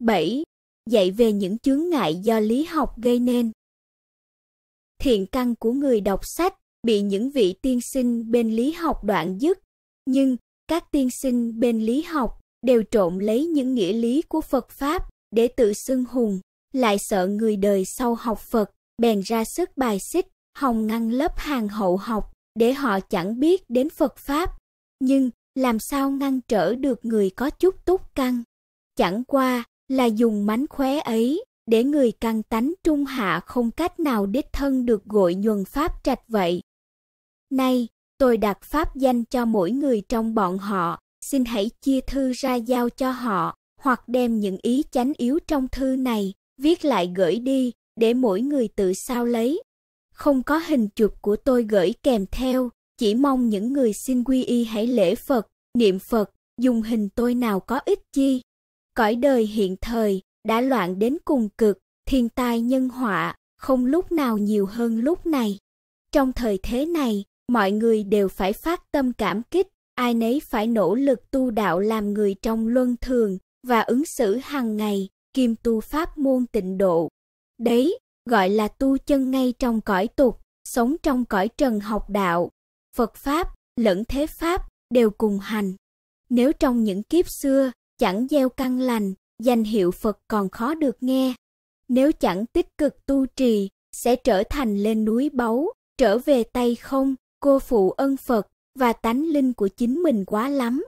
7. Dạy về những chướng ngại do lý học gây nên. Thiện căn của người đọc sách bị những vị tiên sinh bên lý học đoạn dứt, nhưng các tiên sinh bên lý học đều trộn lấy những nghĩa lý của Phật pháp để tự xưng hùng, lại sợ người đời sau học Phật, bèn ra sức bài xích, hòng ngăn lớp hàng hậu học để họ chẳng biết đến Phật pháp, nhưng làm sao ngăn trở được người có chút túc căn. Chẳng qua, là dùng mánh khóe ấy để người căn tánh trung hạ không cách nào đích thân được gội nhuần pháp trạch vậy. Nay, tôi đặt pháp danh cho mỗi người trong bọn họ, xin hãy chia thư ra giao cho họ, hoặc đem những ý chánh yếu trong thư này, viết lại gửi đi, để mỗi người tự sao lấy. Không có hình chụp của tôi gửi kèm theo, chỉ mong những người xin quy y hãy lễ Phật, niệm Phật, dùng hình tôi nào có ích chi cõi đời hiện thời đã loạn đến cùng cực, thiên tai nhân họa không lúc nào nhiều hơn lúc này. Trong thời thế này, mọi người đều phải phát tâm cảm kích, ai nấy phải nỗ lực tu đạo làm người trong luân thường và ứng xử hàng ngày, kim tu pháp môn tịnh độ. Đấy, gọi là tu chân ngay trong cõi tục, sống trong cõi trần học đạo. Phật pháp, lẫn thế pháp đều cùng hành. Nếu trong những kiếp xưa, chẳng gieo căn lành, danh hiệu Phật còn khó được nghe. Nếu chẳng tích cực tu trì, sẽ trở thành lên núi báu, trở về tay không, cô phụ ân Phật và tánh linh của chính mình quá lắm.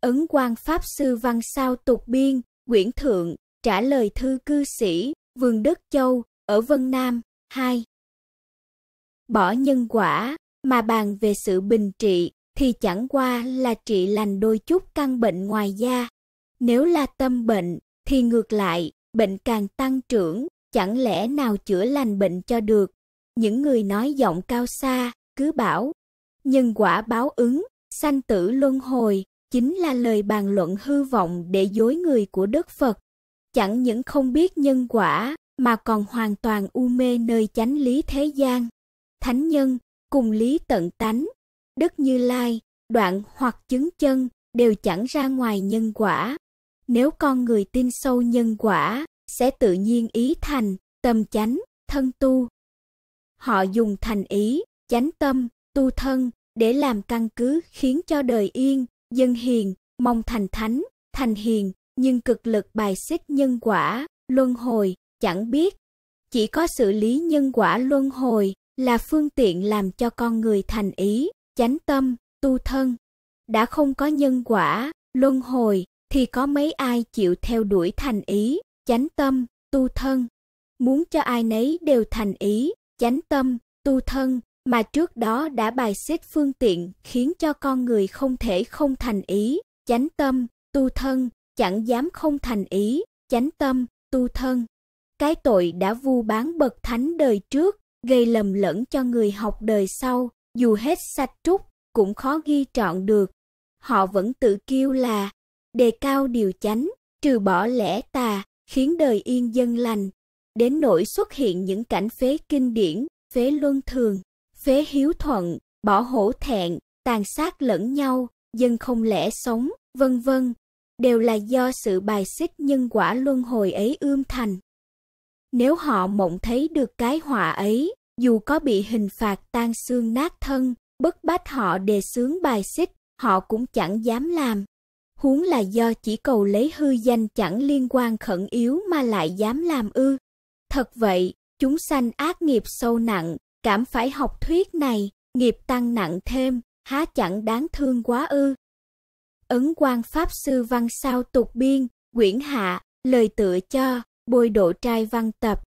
Ấn quan Pháp Sư Văn Sao Tục Biên, Nguyễn Thượng, trả lời thư cư sĩ, Vườn đất Châu, ở Vân Nam, 2. Bỏ nhân quả, mà bàn về sự bình trị, thì chẳng qua là trị lành đôi chút căn bệnh ngoài da. Nếu là tâm bệnh thì ngược lại, bệnh càng tăng trưởng, chẳng lẽ nào chữa lành bệnh cho được. Những người nói giọng cao xa cứ bảo nhân quả báo ứng, sanh tử luân hồi chính là lời bàn luận hư vọng để dối người của Đức Phật. Chẳng những không biết nhân quả mà còn hoàn toàn u mê nơi chánh lý thế gian. Thánh nhân cùng lý tận tánh Đức Như Lai, đoạn hoặc chứng chân đều chẳng ra ngoài nhân quả. Nếu con người tin sâu nhân quả, sẽ tự nhiên ý thành, tâm chánh, thân tu. Họ dùng thành ý, chánh tâm, tu thân để làm căn cứ khiến cho đời yên, dân hiền, mong thành thánh, thành hiền, nhưng cực lực bài xích nhân quả, luân hồi, chẳng biết. Chỉ có xử lý nhân quả luân hồi là phương tiện làm cho con người thành ý, chánh tâm, tu thân. Đã không có nhân quả, luân hồi, thì có mấy ai chịu theo đuổi thành ý, chánh tâm, tu thân. Muốn cho ai nấy đều thành ý, chánh tâm, tu thân, mà trước đó đã bài xích phương tiện khiến cho con người không thể không thành ý, chánh tâm, tu thân, chẳng dám không thành ý, chánh tâm, tu thân. Cái tội đã vu bán bậc thánh đời trước, gây lầm lẫn cho người học đời sau, dù hết sạch trúc cũng khó ghi trọn được. Họ vẫn tự kêu là đề cao điều chánh, trừ bỏ lẽ tà, khiến đời yên dân lành. Đến nỗi xuất hiện những cảnh phế kinh điển, phế luân thường, phế hiếu thuận, bỏ hổ thẹn, tàn sát lẫn nhau, dân không lẽ sống, vân vân, đều là do sự bài xích nhân quả luân hồi ấy ươm thành. Nếu họ mộng thấy được cái họa ấy, dù có bị hình phạt tan xương nát thân, bức bách họ đề xướng bài xích, họ cũng chẳng dám làm. Huống là do chỉ cầu lấy hư danh chẳng liên quan khẩn yếu mà lại dám làm ư. Thật vậy, chúng sanh ác nghiệp sâu nặng, cảm phải học thuyết này, nghiệp tăng nặng thêm, há chẳng đáng thương quá ư. Ấn quan Pháp Sư Văn Sao Tục Biên, Quyển Hạ, lời tựa cho, bôi độ trai văn tập.